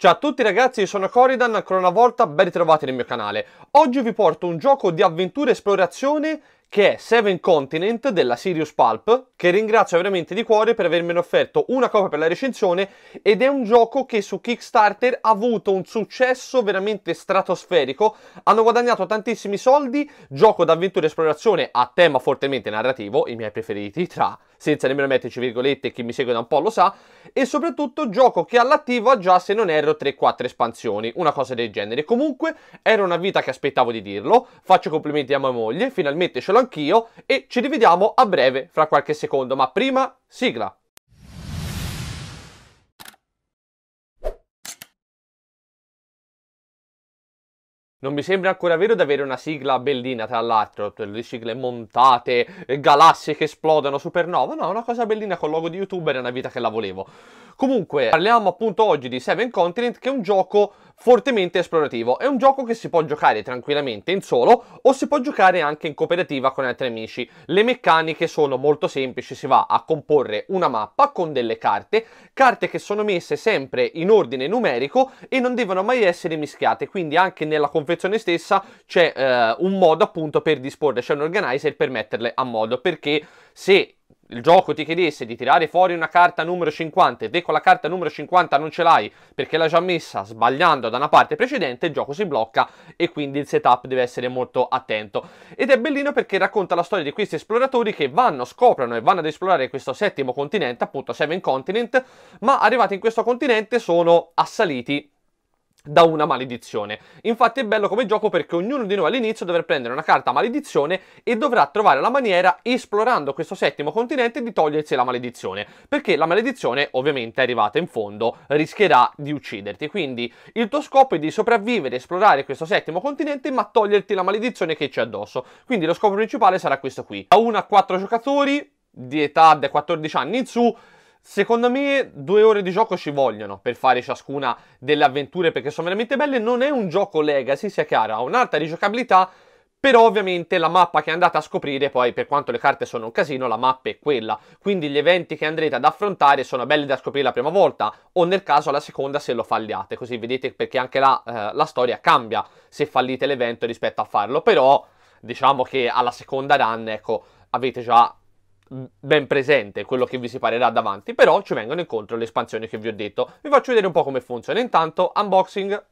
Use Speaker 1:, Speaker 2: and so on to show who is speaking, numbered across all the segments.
Speaker 1: Ciao a tutti ragazzi, sono Coridan, ancora una volta ben ritrovati nel mio canale. Oggi vi porto un gioco di avventura e esplorazione che è Seven Continent della Sirius Pulp, che ringrazio veramente di cuore per avermene offerto una copia per la recensione ed è un gioco che su Kickstarter ha avuto un successo veramente stratosferico, hanno guadagnato tantissimi soldi, gioco d'avventura e esplorazione a tema fortemente narrativo, i miei preferiti tra senza nemmeno metterci virgolette, chi mi segue da un po' lo sa, e soprattutto gioco che all'attivo ha già, se non erro, 3-4 espansioni, una cosa del genere. Comunque era una vita che aspettavo di dirlo, faccio complimenti a mia moglie, finalmente ce l'ho anch'io e ci rivediamo a breve, fra qualche secondo, ma prima sigla! Non mi sembra ancora vero di avere una sigla bellina, tra l'altro, le sigle montate, galassie che esplodono, supernova, no, una cosa bellina con il logo di youtuber è una vita che la volevo. Comunque, parliamo appunto oggi di Seven Continent, che è un gioco fortemente esplorativo. È un gioco che si può giocare tranquillamente in solo o si può giocare anche in cooperativa con altri amici. Le meccaniche sono molto semplici, si va a comporre una mappa con delle carte, carte che sono messe sempre in ordine numerico e non devono mai essere mischiate, quindi anche nella confezione stessa c'è eh, un modo appunto per disporre, c'è un organizer per metterle a modo, perché se il gioco ti chiedesse di tirare fuori una carta numero 50 te con la carta numero 50 non ce l'hai perché l'hai già messa sbagliando da una parte precedente, il gioco si blocca e quindi il setup deve essere molto attento. Ed è bellino perché racconta la storia di questi esploratori che vanno, scoprono e vanno ad esplorare questo settimo continente, appunto Seven Continent, ma arrivati in questo continente sono assaliti da una maledizione. Infatti è bello come gioco perché ognuno di noi all'inizio dovrà prendere una carta maledizione e dovrà trovare la maniera, esplorando questo settimo continente, di togliersi la maledizione. Perché la maledizione, ovviamente, arrivata in fondo, rischierà di ucciderti. Quindi il tuo scopo è di sopravvivere, esplorare questo settimo continente, ma toglierti la maledizione che c'è addosso. Quindi lo scopo principale sarà questo qui. Da 1 a 4 giocatori, di età da 14 anni in su, Secondo me due ore di gioco ci vogliono per fare ciascuna delle avventure perché sono veramente belle. Non è un gioco legacy, sia chiaro, ha un'alta rigiocabilità, però ovviamente la mappa che andate a scoprire poi, per quanto le carte sono un casino, la mappa è quella. Quindi gli eventi che andrete ad affrontare sono belli da scoprire la prima volta o nel caso la seconda se lo falliate. Così vedete perché anche là eh, la storia cambia se fallite l'evento rispetto a farlo. Però diciamo che alla seconda run, ecco, avete già ben presente quello che vi si parerà davanti, però ci vengono incontro le espansioni che vi ho detto. Vi faccio vedere un po' come funziona. Intanto, unboxing,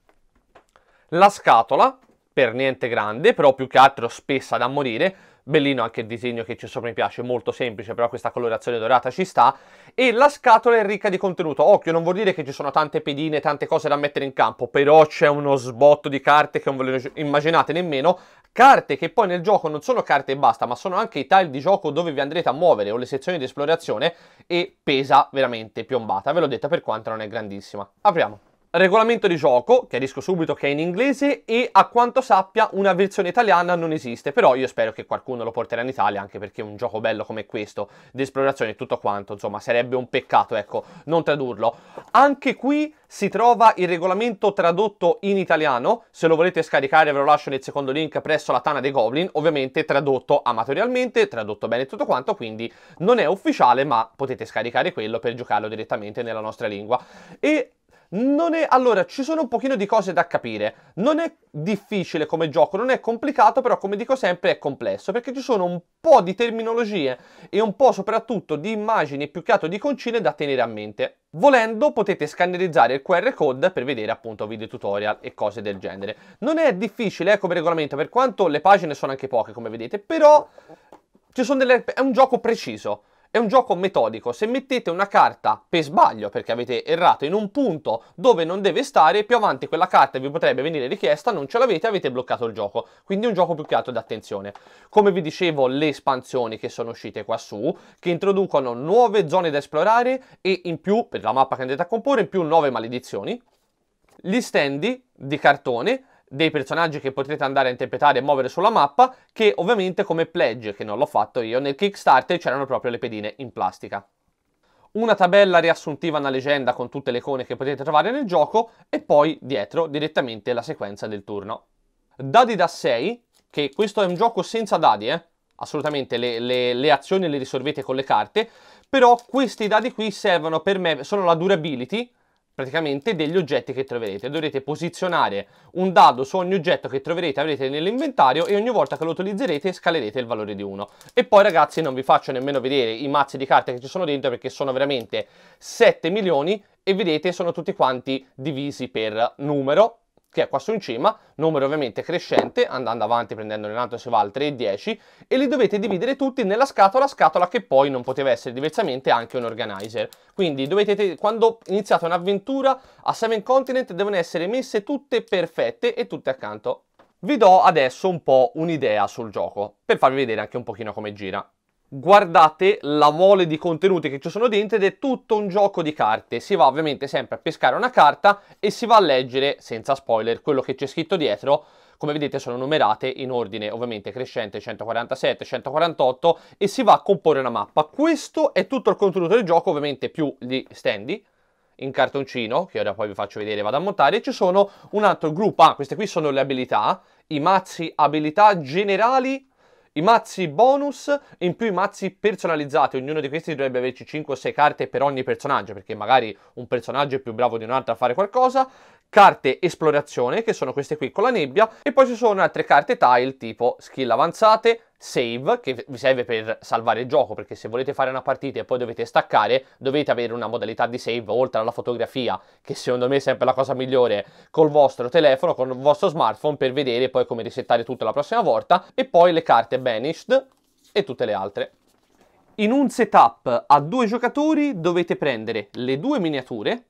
Speaker 1: la scatola, per niente grande, però più che altro spessa da morire, Bellino anche il disegno che c'è sopra mi piace, molto semplice, però questa colorazione dorata ci sta. E la scatola è ricca di contenuto. Occhio, non vuol dire che ci sono tante pedine, tante cose da mettere in campo, però c'è uno sbotto di carte che non ve lo immaginate nemmeno. Carte che poi nel gioco non sono carte e basta, ma sono anche i tile di gioco dove vi andrete a muovere o le sezioni di esplorazione e pesa veramente piombata. Ve l'ho detta per quanto non è grandissima. Apriamo. Regolamento di gioco, chiarisco subito che è in inglese e a quanto sappia una versione italiana non esiste, però io spero che qualcuno lo porterà in Italia anche perché un gioco bello come questo di esplorazione e tutto quanto, insomma, sarebbe un peccato, ecco, non tradurlo. Anche qui si trova il regolamento tradotto in italiano, se lo volete scaricare ve lo lascio nel secondo link presso la Tana dei Goblin, ovviamente tradotto amatorialmente, tradotto bene tutto quanto, quindi non è ufficiale, ma potete scaricare quello per giocarlo direttamente nella nostra lingua. E non è, allora, ci sono un pochino di cose da capire. Non è difficile come gioco, non è complicato, però come dico sempre è complesso, perché ci sono un po' di terminologie e un po' soprattutto di immagini più che altro di concine da tenere a mente. Volendo potete scannerizzare il QR code per vedere appunto video tutorial e cose del genere. Non è difficile eh, come regolamento, per quanto le pagine sono anche poche come vedete, però delle... è un gioco preciso è un gioco metodico, se mettete una carta per sbaglio, perché avete errato in un punto dove non deve stare, più avanti quella carta vi potrebbe venire richiesta, non ce l'avete, avete bloccato il gioco. Quindi è un gioco più che altro d'attenzione. Come vi dicevo, le espansioni che sono uscite qua su, che introducono nuove zone da esplorare e in più, per la mappa che andate a comporre, in più nuove maledizioni. Gli standi di cartone dei personaggi che potrete andare a interpretare e muovere sulla mappa, che ovviamente come pledge, che non l'ho fatto io, nel Kickstarter c'erano proprio le pedine in plastica. Una tabella riassuntiva, una leggenda con tutte le icone che potete trovare nel gioco e poi dietro direttamente la sequenza del turno. Dadi da 6, che questo è un gioco senza dadi, eh? assolutamente le, le, le azioni le risolvete con le carte, però questi dadi qui servono per me, sono la durability, praticamente degli oggetti che troverete. Dovrete posizionare un dado su ogni oggetto che troverete, avrete nell'inventario e ogni volta che lo utilizzerete scalerete il valore di uno. E poi ragazzi non vi faccio nemmeno vedere i mazzi di carte che ci sono dentro perché sono veramente 7 milioni e vedete sono tutti quanti divisi per numero che è qua su in cima, numero ovviamente crescente, andando avanti prendendo in alto si va al 3 e 10, e li dovete dividere tutti nella scatola, scatola che poi non poteva essere diversamente anche un organizer. Quindi dovete, quando iniziate un'avventura a Seven Continent devono essere messe tutte perfette e tutte accanto. Vi do adesso un po' un'idea sul gioco, per farvi vedere anche un pochino come gira guardate la mole di contenuti che ci sono dentro ed è tutto un gioco di carte. Si va ovviamente sempre a pescare una carta e si va a leggere, senza spoiler, quello che c'è scritto dietro. Come vedete sono numerate in ordine ovviamente crescente 147, 148 e si va a comporre una mappa. Questo è tutto il contenuto del gioco, ovviamente più gli standy in cartoncino, che ora poi vi faccio vedere, vado a montare, e ci sono un altro gruppo, ah queste qui sono le abilità, i mazzi abilità generali i mazzi bonus in più i mazzi personalizzati, ognuno di questi dovrebbe averci 5 o 6 carte per ogni personaggio, perché magari un personaggio è più bravo di un altro a fare qualcosa, carte esplorazione, che sono queste qui con la nebbia, e poi ci sono altre carte tile tipo skill avanzate, save, che vi serve per salvare il gioco, perché se volete fare una partita e poi dovete staccare, dovete avere una modalità di save, oltre alla fotografia, che secondo me è sempre la cosa migliore, col vostro telefono, con il vostro smartphone, per vedere poi come risettare tutto la prossima volta, e poi le carte banished e tutte le altre. In un setup a due giocatori dovete prendere le due miniature,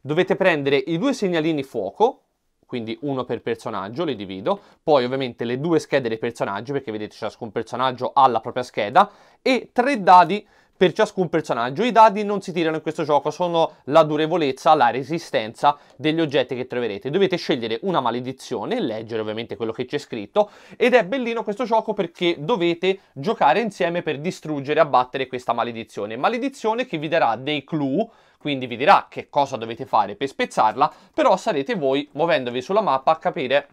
Speaker 1: dovete prendere i due segnalini fuoco, quindi uno per personaggio, li divido, poi ovviamente le due schede dei personaggi, perché vedete ciascun personaggio ha la propria scheda, e tre dadi per ciascun personaggio. I dadi non si tirano in questo gioco, sono la durevolezza, la resistenza degli oggetti che troverete. Dovete scegliere una maledizione, leggere ovviamente quello che c'è scritto, ed è bellino questo gioco perché dovete giocare insieme per distruggere, e abbattere questa maledizione. Maledizione che vi darà dei clue, quindi vi dirà che cosa dovete fare per spezzarla, però sarete voi, muovendovi sulla mappa, a capire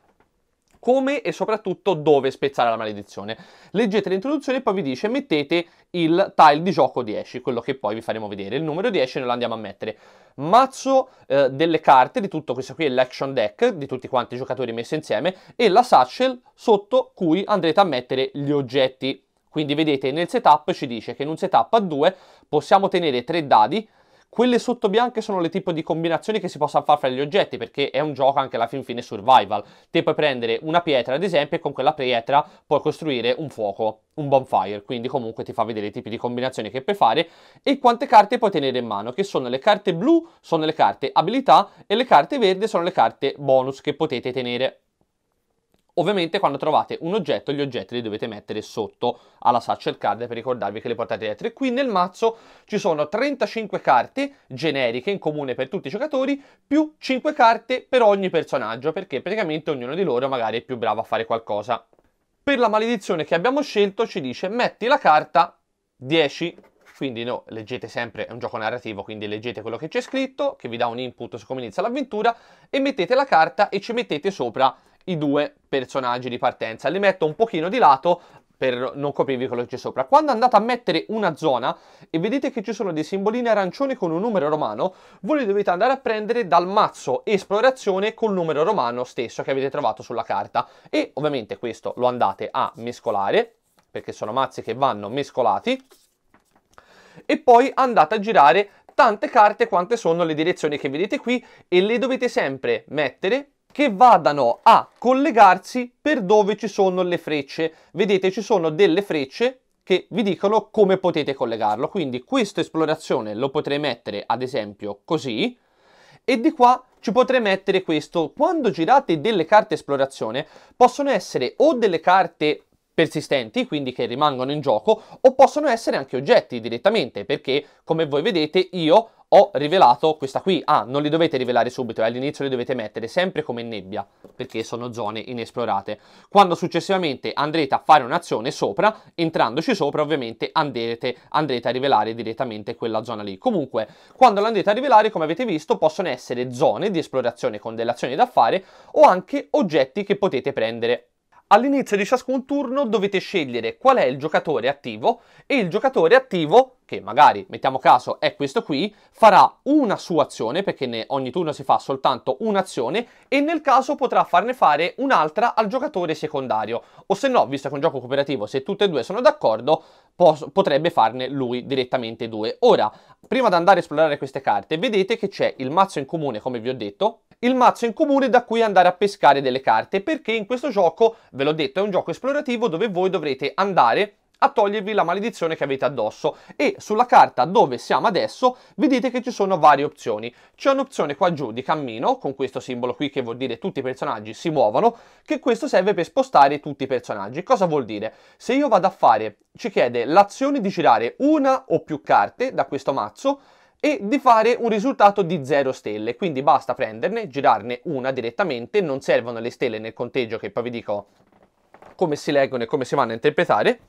Speaker 1: come e soprattutto dove spezzare la maledizione. Leggete l'introduzione e poi vi dice mettete il tile di gioco 10, quello che poi vi faremo vedere. Il numero 10 noi lo andiamo a mettere. Mazzo eh, delle carte, di tutto questo qui è l'action deck, di tutti quanti i giocatori messi insieme, e la satchel sotto cui andrete a mettere gli oggetti. Quindi vedete nel setup ci dice che in un setup a 2 possiamo tenere 3 dadi, quelle sotto bianche sono le tipo di combinazioni che si possono fare fra gli oggetti, perché è un gioco anche alla fin fine survival. Te puoi prendere una pietra, ad esempio, e con quella pietra puoi costruire un fuoco, un bonfire, quindi comunque ti fa vedere i tipi di combinazioni che puoi fare e quante carte puoi tenere in mano, che sono le carte blu, sono le carte abilità e le carte verde sono le carte bonus che potete tenere. Ovviamente quando trovate un oggetto, gli oggetti li dovete mettere sotto alla satchel card per ricordarvi che le portate dietro. E qui nel mazzo ci sono 35 carte generiche in comune per tutti i giocatori, più 5 carte per ogni personaggio, perché praticamente ognuno di loro magari è più bravo a fare qualcosa. Per la maledizione che abbiamo scelto ci dice metti la carta 10, quindi no, leggete sempre, è un gioco narrativo, quindi leggete quello che c'è scritto, che vi dà un input su come inizia l'avventura, e mettete la carta e ci mettete sopra i due personaggi di partenza. Li metto un pochino di lato per non coprirvi quello che c'è sopra. Quando andate a mettere una zona e vedete che ci sono dei simbolini arancioni con un numero romano, voi li dovete andare a prendere dal mazzo esplorazione col numero romano stesso che avete trovato sulla carta. E ovviamente questo lo andate a mescolare, perché sono mazzi che vanno mescolati, e poi andate a girare tante carte quante sono le direzioni che vedete qui e le dovete sempre mettere che vadano a collegarsi per dove ci sono le frecce. Vedete ci sono delle frecce che vi dicono come potete collegarlo. Quindi questa esplorazione lo potrei mettere ad esempio così e di qua ci potrei mettere questo. Quando girate delle carte esplorazione possono essere o delle carte persistenti, quindi che rimangono in gioco, o possono essere anche oggetti direttamente, perché come voi vedete io ho rivelato questa qui. Ah, non li dovete rivelare subito, eh, all'inizio li dovete mettere sempre come nebbia, perché sono zone inesplorate. Quando successivamente andrete a fare un'azione sopra, entrandoci sopra ovviamente andrete, andrete a rivelare direttamente quella zona lì. Comunque, quando l'andrete a rivelare, come avete visto, possono essere zone di esplorazione con delle azioni da fare o anche oggetti che potete prendere All'inizio di ciascun turno dovete scegliere qual è il giocatore attivo e il giocatore attivo, che magari mettiamo caso è questo qui, farà una sua azione perché ogni turno si fa soltanto un'azione e nel caso potrà farne fare un'altra al giocatore secondario o se no, visto che è un gioco cooperativo, se tutte e due sono d'accordo potrebbe farne lui direttamente due. Ora, prima di andare a esplorare queste carte vedete che c'è il mazzo in comune come vi ho detto il mazzo in comune da cui andare a pescare delle carte, perché in questo gioco, ve l'ho detto, è un gioco esplorativo dove voi dovrete andare a togliervi la maledizione che avete addosso e sulla carta dove siamo adesso vedete che ci sono varie opzioni c'è un'opzione qua giù di cammino con questo simbolo qui che vuol dire tutti i personaggi si muovono che questo serve per spostare tutti i personaggi cosa vuol dire? se io vado a fare ci chiede l'azione di girare una o più carte da questo mazzo e di fare un risultato di 0 stelle, quindi basta prenderne, girarne una direttamente, non servono le stelle nel conteggio che poi vi dico come si leggono e come si vanno a interpretare,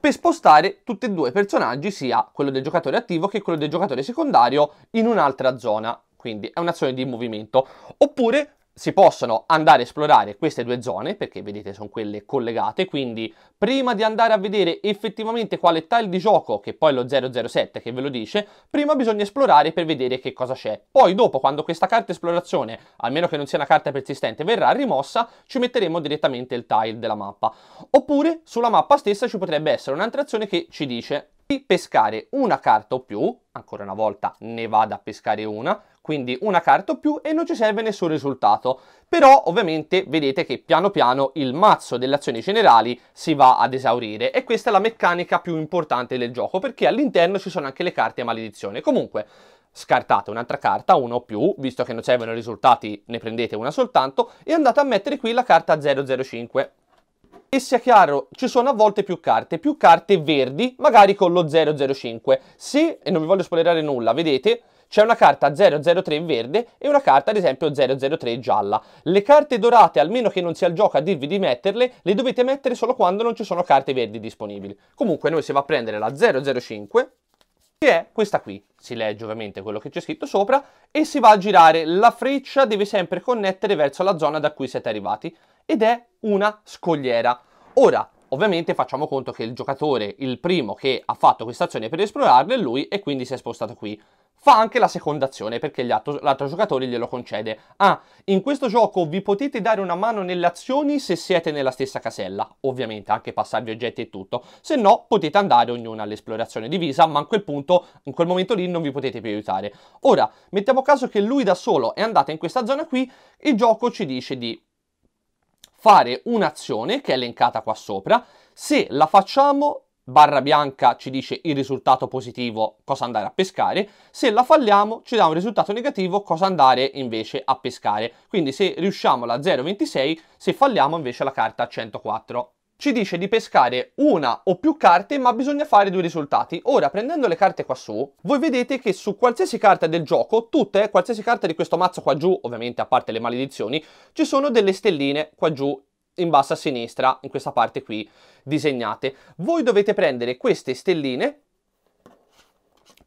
Speaker 1: per spostare tutti e due i personaggi, sia quello del giocatore attivo che quello del giocatore secondario, in un'altra zona, quindi è un'azione di movimento, oppure si possono andare a esplorare queste due zone, perché vedete sono quelle collegate, quindi prima di andare a vedere effettivamente quale tile di gioco, che poi è lo 007 che ve lo dice, prima bisogna esplorare per vedere che cosa c'è. Poi dopo, quando questa carta esplorazione, almeno che non sia una carta persistente, verrà rimossa, ci metteremo direttamente il tile della mappa. Oppure sulla mappa stessa ci potrebbe essere un'altra azione che ci dice di pescare una carta o più, ancora una volta ne vado a pescare una, quindi una carta o più e non ci serve nessun risultato. Però ovviamente vedete che piano piano il mazzo delle azioni generali si va ad esaurire e questa è la meccanica più importante del gioco perché all'interno ci sono anche le carte maledizione. Comunque scartate un'altra carta, uno o più, visto che non servono risultati ne prendete una soltanto e andate a mettere qui la carta 005. E sia chiaro, ci sono a volte più carte, più carte verdi, magari con lo 005. Se, e non vi voglio spoilerare nulla, vedete, c'è una carta 003 verde e una carta ad esempio 003 gialla. Le carte dorate, almeno che non sia il gioco a dirvi di metterle, le dovete mettere solo quando non ci sono carte verdi disponibili. Comunque noi si va a prendere la 005 che è questa qui. Si legge ovviamente quello che c'è scritto sopra e si va a girare. La freccia deve sempre connettere verso la zona da cui siete arrivati ed è una scogliera. Ora, ovviamente facciamo conto che il giocatore, il primo che ha fatto questa azione per esplorarla è lui e quindi si è spostato qui fa anche la seconda azione perché l'altro giocatore glielo concede. Ah, in questo gioco vi potete dare una mano nelle azioni se siete nella stessa casella, ovviamente anche passarvi oggetti e tutto, se no potete andare ognuno all'esplorazione divisa, ma a quel punto, in quel momento lì non vi potete più aiutare. Ora, mettiamo caso che lui da solo è andato in questa zona qui, il gioco ci dice di fare un'azione che è elencata qua sopra, se la facciamo barra bianca ci dice il risultato positivo, cosa andare a pescare, se la falliamo ci dà un risultato negativo, cosa andare invece a pescare. Quindi se riusciamo la 0,26, se falliamo invece la carta 104. Ci dice di pescare una o più carte, ma bisogna fare due risultati. Ora, prendendo le carte qua su, voi vedete che su qualsiasi carta del gioco, tutte, qualsiasi carta di questo mazzo qua giù, ovviamente a parte le maledizioni, ci sono delle stelline qua giù in basso a sinistra, in questa parte qui disegnate. Voi dovete prendere queste stelline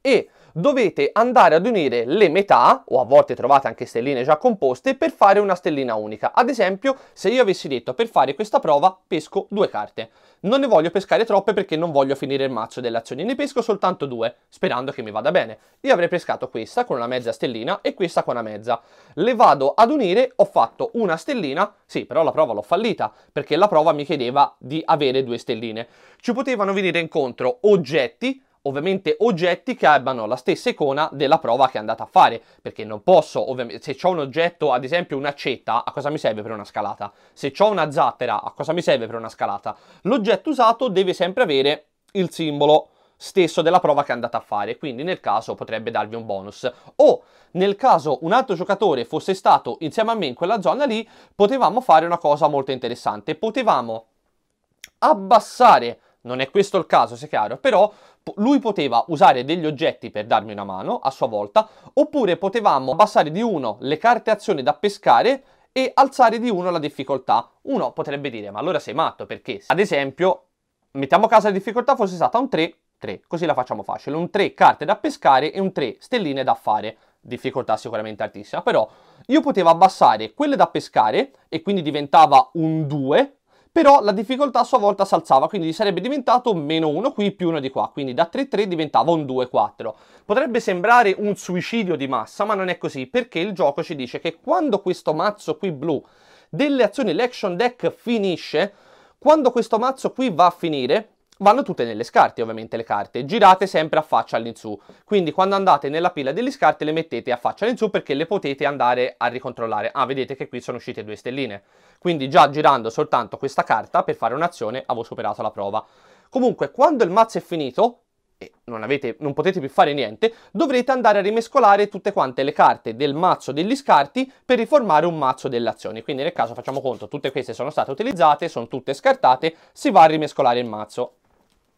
Speaker 1: e dovete andare ad unire le metà, o a volte trovate anche stelline già composte, per fare una stellina unica. Ad esempio, se io avessi detto per fare questa prova pesco due carte. Non ne voglio pescare troppe perché non voglio finire il mazzo delle azioni, ne pesco soltanto due, sperando che mi vada bene. Io avrei pescato questa con una mezza stellina e questa con una mezza. Le vado ad unire, ho fatto una stellina, sì, però la prova l'ho fallita, perché la prova mi chiedeva di avere due stelline. Ci potevano venire incontro oggetti, ovviamente oggetti che abbiano la stessa icona della prova che andate a fare, perché non posso, ovviamente, se ho un oggetto, ad esempio un'accetta, a cosa mi serve per una scalata? Se ho una zattera, a cosa mi serve per una scalata? L'oggetto usato deve sempre avere il simbolo stesso della prova che andate a fare, quindi nel caso potrebbe darvi un bonus. O nel caso un altro giocatore fosse stato insieme a me in quella zona lì, potevamo fare una cosa molto interessante, potevamo abbassare non è questo il caso, se è chiaro, però lui poteva usare degli oggetti per darmi una mano a sua volta, oppure potevamo abbassare di uno le carte azioni da pescare e alzare di uno la difficoltà. Uno potrebbe dire, ma allora sei matto, perché? Ad esempio, mettiamo a caso la difficoltà fosse stata un 3, 3, così la facciamo facile, un 3 carte da pescare e un 3 stelline da fare. Difficoltà sicuramente altissima, però io potevo abbassare quelle da pescare e quindi diventava un 2 però la difficoltà a sua volta si alzava, quindi sarebbe diventato meno 1 qui più 1 di qua, quindi da 3-3 diventava un 2-4. Potrebbe sembrare un suicidio di massa, ma non è così, perché il gioco ci dice che quando questo mazzo qui blu delle azioni l'action deck finisce, quando questo mazzo qui va a finire, vanno tutte nelle scarte ovviamente le carte, girate sempre a faccia all'insù, quindi quando andate nella pila degli scarti le mettete a faccia all'insù perché le potete andare a ricontrollare. Ah, vedete che qui sono uscite due stelline, quindi già girando soltanto questa carta per fare un'azione avevo superato la prova. Comunque, quando il mazzo è finito, non, avete, non, potete più fare niente, dovrete andare a rimescolare tutte quante le carte del mazzo degli scarti per riformare un mazzo delle azioni. Quindi nel caso facciamo conto, tutte queste sono state utilizzate, sono tutte scartate, si va a rimescolare il mazzo.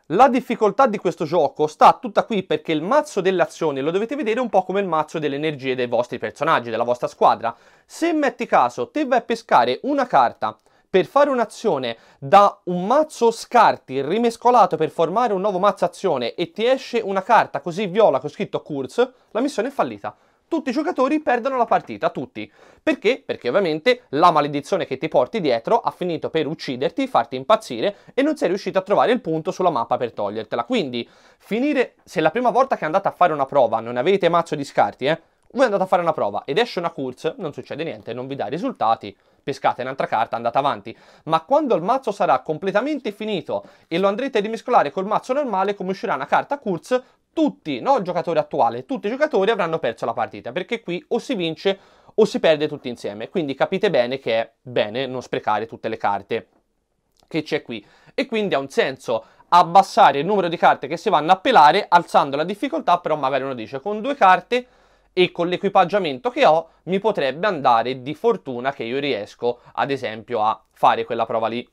Speaker 1: La difficoltà di questo gioco sta tutta qui perché il mazzo delle azioni lo dovete vedere un po' come il mazzo delle energie dei vostri personaggi, della vostra squadra. Se metti caso te vai a pescare una carta per fare un'azione da un mazzo scarti rimescolato per formare un nuovo mazzo azione e ti esce una carta così viola con scritto Kurz, la missione è fallita tutti i giocatori perdono la partita, tutti. Perché? Perché ovviamente la maledizione che ti porti dietro ha finito per ucciderti, farti impazzire e non sei riuscito a trovare il punto sulla mappa per togliertela. Quindi finire, se la prima volta che andate a fare una prova non avete mazzo di scarti, eh, voi andate a fare una prova ed esce una Kurz, non succede niente, non vi dà risultati, pescate un'altra carta, andate avanti. Ma quando il mazzo sarà completamente finito e lo andrete a rimescolare col mazzo normale, come uscirà una carta Kurz, tutti, non il giocatore attuale, tutti i giocatori avranno perso la partita, perché qui o si vince o si perde tutti insieme. Quindi capite bene che è bene non sprecare tutte le carte che c'è qui. E quindi ha un senso abbassare il numero di carte che si vanno a pelare, alzando la difficoltà, però magari uno dice con due carte e con l'equipaggiamento che ho mi potrebbe andare di fortuna che io riesco ad esempio a fare quella prova lì.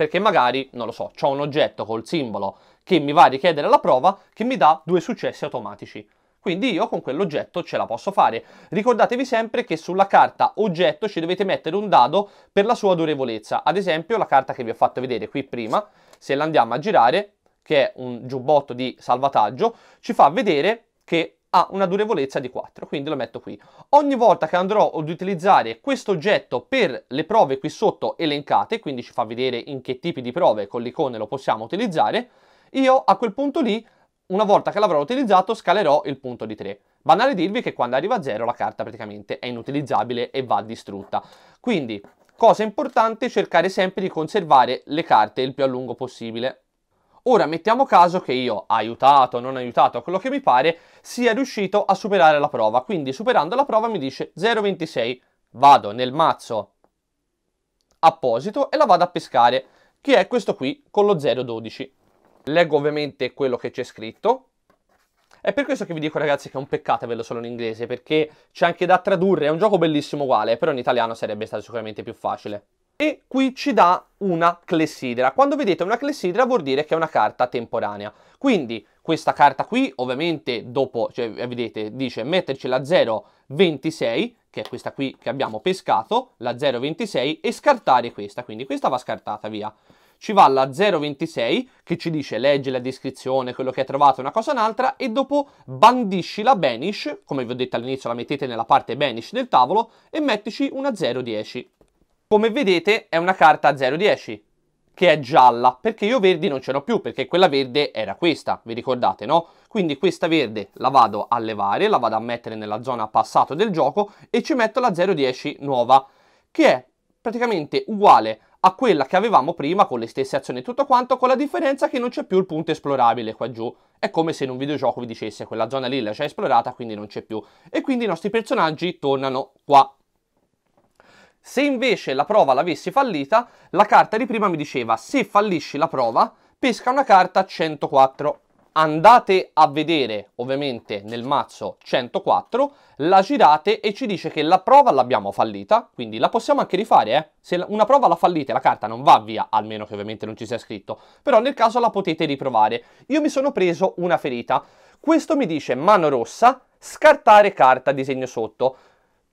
Speaker 1: Perché magari, non lo so, ho un oggetto col simbolo che mi va a richiedere la prova che mi dà due successi automatici. Quindi io con quell'oggetto ce la posso fare. Ricordatevi sempre che sulla carta oggetto ci dovete mettere un dado per la sua durevolezza. Ad esempio la carta che vi ho fatto vedere qui prima, se la andiamo a girare, che è un giubbotto di salvataggio, ci fa vedere che ha una durevolezza di 4, quindi lo metto qui. Ogni volta che andrò ad utilizzare questo oggetto per le prove qui sotto elencate, quindi ci fa vedere in che tipi di prove con l'icone lo possiamo utilizzare, io a quel punto lì, una volta che l'avrò utilizzato, scalerò il punto di 3. Banale dirvi che quando arriva a 0 la carta praticamente è inutilizzabile e va distrutta. Quindi, cosa importante, cercare sempre di conservare le carte il più a lungo possibile. Ora mettiamo caso che io, aiutato, o non aiutato, quello che mi pare, sia riuscito a superare la prova. Quindi superando la prova mi dice 0,26. Vado nel mazzo apposito e la vado a pescare, che è questo qui con lo 0,12. Leggo ovviamente quello che c'è scritto. È per questo che vi dico ragazzi che è un peccato averlo solo in inglese, perché c'è anche da tradurre, è un gioco bellissimo uguale, però in italiano sarebbe stato sicuramente più facile. E qui ci dà una clessidra. Quando vedete una clessidra vuol dire che è una carta temporanea. Quindi questa carta qui, ovviamente, dopo, cioè, eh, vedete, dice metterci la 026, che è questa qui che abbiamo pescato, la 026, e scartare questa. Quindi questa va scartata via ci va alla 026 che ci dice leggi la descrizione, quello che hai trovato, una cosa o un'altra e dopo bandisci la banish, come vi ho detto all'inizio la mettete nella parte banish del tavolo e mettici una 010. Come vedete è una carta 010 che è gialla perché io verdi non ce l'ho più perché quella verde era questa, vi ricordate no? Quindi questa verde la vado a levare, la vado a mettere nella zona passato del gioco e ci metto la 010 nuova che è praticamente uguale a quella che avevamo prima con le stesse azioni e tutto quanto, con la differenza che non c'è più il punto esplorabile qua giù. È come se in un videogioco vi dicesse quella zona lì la già esplorata, quindi non c'è più. E quindi i nostri personaggi tornano qua. Se invece la prova l'avessi fallita, la carta di prima mi diceva se fallisci la prova, pesca una carta 104 andate a vedere ovviamente nel mazzo 104, la girate e ci dice che la prova l'abbiamo fallita, quindi la possiamo anche rifare, eh? se una prova la fallite la carta non va via, almeno che ovviamente non ci sia scritto, però nel caso la potete riprovare. Io mi sono preso una ferita, questo mi dice mano rossa, scartare carta disegno sotto.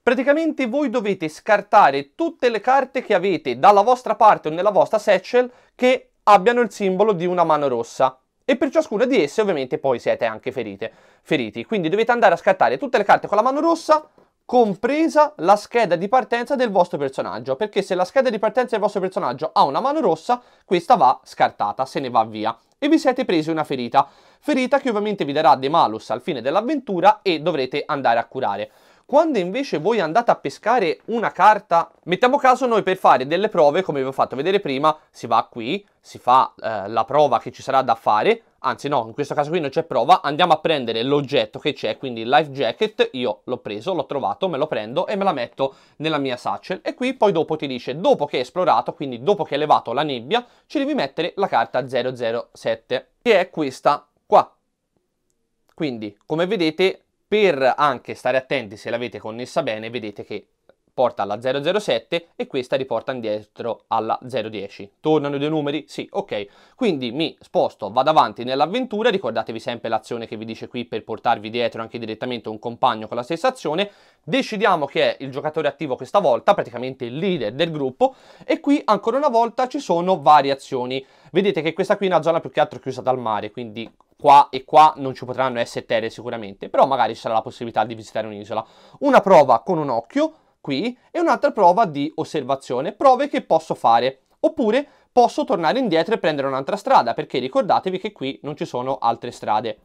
Speaker 1: Praticamente voi dovete scartare tutte le carte che avete dalla vostra parte o nella vostra satchel che abbiano il simbolo di una mano rossa e per ciascuna di esse ovviamente poi siete anche ferite, feriti. Quindi dovete andare a scattare tutte le carte con la mano rossa, compresa la scheda di partenza del vostro personaggio, perché se la scheda di partenza del vostro personaggio ha una mano rossa, questa va scartata, se ne va via. E vi siete presi una ferita, ferita che ovviamente vi darà dei malus al fine dell'avventura e dovrete andare a curare. Quando invece voi andate a pescare una carta, mettiamo caso noi per fare delle prove, come vi ho fatto vedere prima, si va qui, si fa eh, la prova che ci sarà da fare, anzi no, in questo caso qui non c'è prova, andiamo a prendere l'oggetto che c'è, quindi il life jacket, io l'ho preso, l'ho trovato, me lo prendo e me la metto nella mia satchel e qui poi dopo ti dice, dopo che hai esplorato, quindi dopo che hai levato la nebbia, ci devi mettere la carta 007, che è questa qua. Quindi, come vedete, per anche stare attenti se l'avete connessa bene vedete che porta alla 007 e questa riporta indietro alla 010. Tornano i due numeri? Sì, ok. Quindi mi sposto, vado avanti nell'avventura, ricordatevi sempre l'azione che vi dice qui per portarvi dietro anche direttamente un compagno con la stessa azione, decidiamo che è il giocatore attivo questa volta, praticamente il leader del gruppo, e qui ancora una volta ci sono varie azioni. Vedete che questa qui è una zona più che altro chiusa dal mare, quindi qua e qua non ci potranno essere terre sicuramente, però magari ci sarà la possibilità di visitare un'isola. Una prova con un occhio qui e un'altra prova di osservazione, prove che posso fare. Oppure posso tornare indietro e prendere un'altra strada, perché ricordatevi che qui non ci sono altre strade.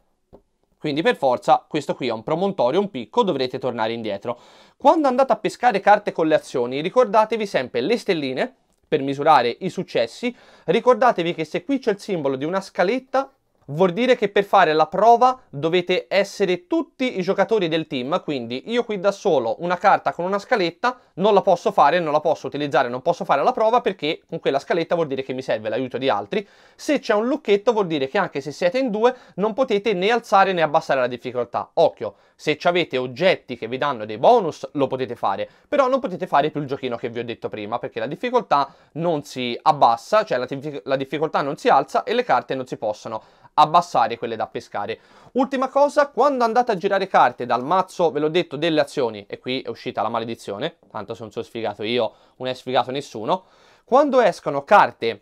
Speaker 1: Quindi per forza questo qui è un promontorio, un picco, dovrete tornare indietro. Quando andate a pescare carte con le azioni, ricordatevi sempre le stelline per misurare i successi. Ricordatevi che se qui c'è il simbolo di una scaletta, Vuol dire che per fare la prova dovete essere tutti i giocatori del team, quindi io qui da solo una carta con una scaletta non la posso fare, non la posso utilizzare, non posso fare la prova perché con quella scaletta vuol dire che mi serve l'aiuto di altri. Se c'è un lucchetto vuol dire che anche se siete in due non potete né alzare né abbassare la difficoltà. Occhio, se avete oggetti che vi danno dei bonus lo potete fare, però non potete fare più il giochino che vi ho detto prima perché la difficoltà non si abbassa, cioè la, la difficoltà non si alza e le carte non si possono abbassare quelle da pescare. Ultima cosa, quando andate a girare carte dal mazzo, ve l'ho detto, delle azioni, e qui è uscita la maledizione, tanto se non sono sfigato io, non è sfigato nessuno, quando escono carte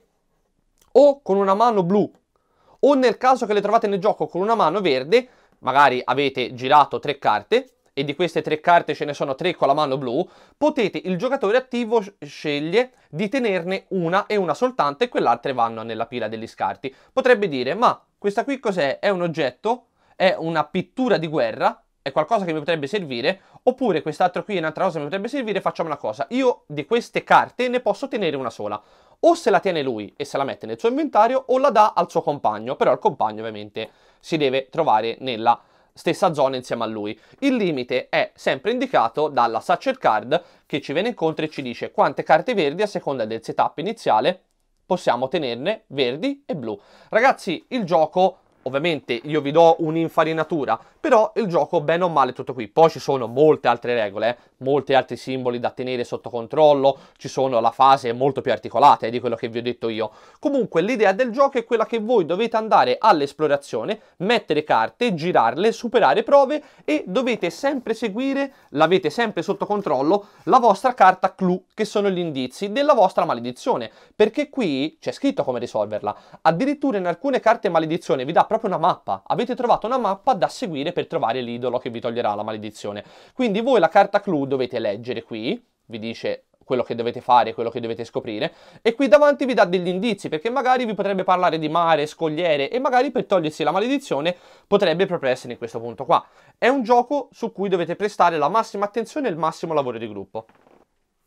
Speaker 1: o con una mano blu o nel caso che le trovate nel gioco con una mano verde, magari avete girato tre carte e di queste tre carte ce ne sono tre con la mano blu, potete, il giocatore attivo sceglie di tenerne una e una soltanto e quell'altra vanno nella pila degli scarti. Potrebbe dire, ma questa qui cos'è? È un oggetto? È una pittura di guerra? è qualcosa che mi potrebbe servire, oppure quest'altro qui è un'altra cosa che mi potrebbe servire, facciamo una cosa, io di queste carte ne posso tenere una sola, o se la tiene lui e se la mette nel suo inventario, o la dà al suo compagno, però il compagno ovviamente si deve trovare nella stessa zona insieme a lui. Il limite è sempre indicato dalla Satchel Card che ci viene incontro e ci dice quante carte verdi a seconda del setup iniziale possiamo tenerne verdi e blu. Ragazzi, il gioco Ovviamente io vi do un'infarinatura, però il gioco bene o male è tutto qui. Poi ci sono molte altre regole, eh molti altri simboli da tenere sotto controllo, ci sono la fase molto più articolata eh, di quello che vi ho detto io. Comunque l'idea del gioco è quella che voi dovete andare all'esplorazione, mettere carte, girarle, superare prove e dovete sempre seguire, l'avete sempre sotto controllo, la vostra carta clou, che sono gli indizi della vostra maledizione, perché qui c'è scritto come risolverla. Addirittura in alcune carte maledizione vi dà proprio una mappa, avete trovato una mappa da seguire per trovare l'idolo che vi toglierà la maledizione. Quindi voi la carta clou dovete leggere qui, vi dice quello che dovete fare, quello che dovete scoprire, e qui davanti vi dà degli indizi, perché magari vi potrebbe parlare di mare, scogliere, e magari per togliersi la maledizione potrebbe proprio essere in questo punto qua. È un gioco su cui dovete prestare la massima attenzione e il massimo lavoro di gruppo.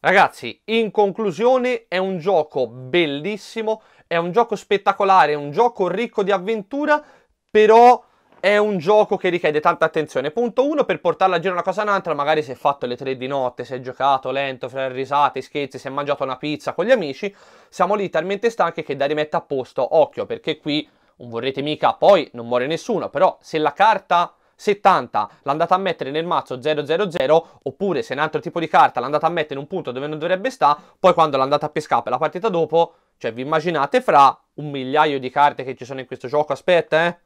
Speaker 1: Ragazzi, in conclusione è un gioco bellissimo, è un gioco spettacolare, è un gioco ricco di avventura, però è un gioco che richiede tanta attenzione. Punto 1, per portarla a giro una cosa o un'altra, magari si è fatto le 3 di notte, si è giocato lento, fra risate, scherzi, si è mangiato una pizza con gli amici, siamo lì talmente stanchi che da rimettere a posto, occhio, perché qui non vorrete mica, poi non muore nessuno, però se la carta 70 l'andate a mettere nel mazzo 000 oppure se un altro tipo di carta l'andate a mettere in un punto dove non dovrebbe sta poi quando l'andate a pescare per la partita dopo, cioè vi immaginate fra un migliaio di carte che ci sono in questo gioco, aspetta eh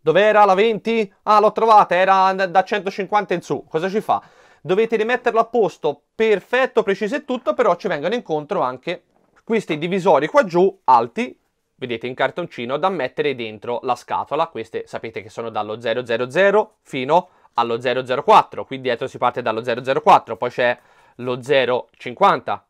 Speaker 1: Dov'era la 20? Ah, l'ho trovata, era da 150 in su. Cosa ci fa? Dovete rimetterlo a posto, perfetto, preciso e tutto, però ci vengono incontro anche questi divisori qua giù, alti, vedete in cartoncino, da mettere dentro la scatola. Queste sapete che sono dallo 000 fino allo 004, qui dietro si parte dallo 004, poi c'è lo 050,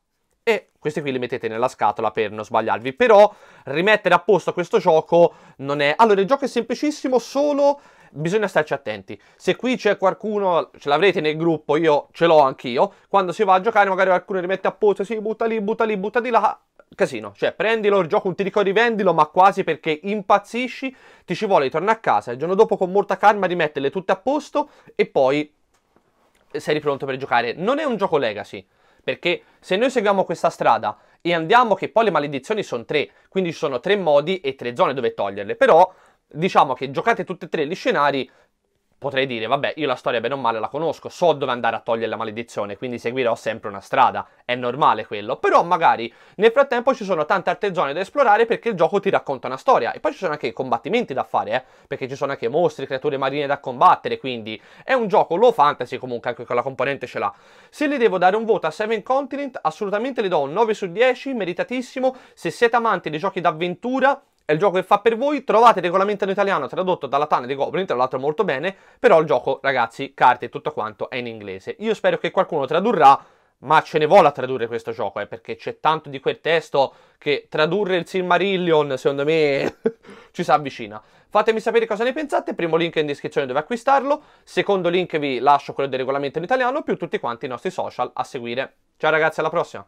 Speaker 1: e questi qui li mettete nella scatola per non sbagliarvi. Però rimettere a posto questo gioco non è... Allora, il gioco è semplicissimo, solo bisogna starci attenti. Se qui c'è qualcuno, ce l'avrete nel gruppo, io ce l'ho anch'io, quando si va a giocare magari qualcuno rimette a posto, si butta lì, butta lì, butta di là, casino. Cioè, prendilo, il gioco, non ti dico rivendilo, ma quasi perché impazzisci, ti ci vuole, torna a casa, il giorno dopo con molta calma rimetterle tutte a posto e poi sei pronto per giocare. Non è un gioco legacy, perché se noi seguiamo questa strada e andiamo che poi le maledizioni sono tre, quindi ci sono tre modi e tre zone dove toglierle, però diciamo che giocate tutti e tre gli scenari, potrei dire, vabbè, io la storia bene o male la conosco, so dove andare a togliere la maledizione, quindi seguirò sempre una strada, è normale quello, però magari nel frattempo ci sono tante altre zone da esplorare perché il gioco ti racconta una storia, e poi ci sono anche i combattimenti da fare, eh? perché ci sono anche mostri, creature marine da combattere, quindi è un gioco low fantasy comunque, anche quella componente ce l'ha. Se le devo dare un voto a Seven Continent, assolutamente le do un 9 su 10, meritatissimo, se siete amanti dei giochi d'avventura, è il gioco che fa per voi, trovate il regolamento in italiano tradotto dalla Tane di Goblin, tra l'altro molto bene, però il gioco, ragazzi, carte e tutto quanto è in inglese. Io spero che qualcuno tradurrà, ma ce ne vola a tradurre questo gioco, eh, perché c'è tanto di quel testo che tradurre il Silmarillion, secondo me, ci si avvicina. Fatemi sapere cosa ne pensate, primo link in descrizione dove acquistarlo, secondo link vi lascio quello del regolamento in italiano, più tutti quanti i nostri social a seguire. Ciao ragazzi, alla prossima!